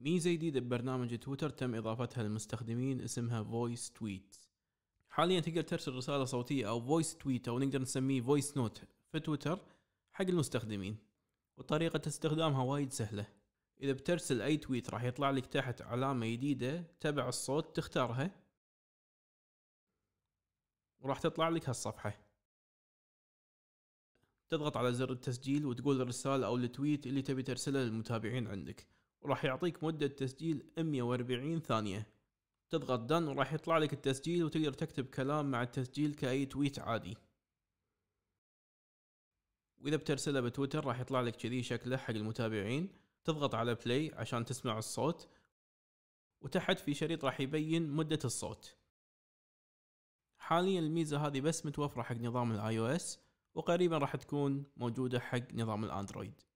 ميزة جديدة ببرنامج تويتر تم إضافتها للمستخدمين اسمها فويس تويت حاليا تقدر ترسل رسالة صوتية أو فويس تويت أو نقدر نسميه فويس نوت في تويتر حق المستخدمين وطريقة استخدامها وايد سهلة إذا بترسل أي تويت راح يطلع لك تحت علامة جديدة تبع الصوت تختارها وراح تطلع لك هالصفحة تضغط على زر التسجيل وتقول الرسالة أو التويت اللي تبي ترسله للمتابعين عندك وراح يعطيك مدة تسجيل 140 ثانية تضغط دن وراح يطلع لك التسجيل وتقدر تكتب كلام مع التسجيل كأي تويت عادي وإذا بترسله بتويتر راح يطلع لك كذي شكله حق المتابعين تضغط على بلاي عشان تسمع الصوت وتحت في شريط راح يبين مدة الصوت حاليا الميزة هذه بس متوفرة حق نظام الاي او اس وقريبا راح تكون موجودة حق نظام الاندرويد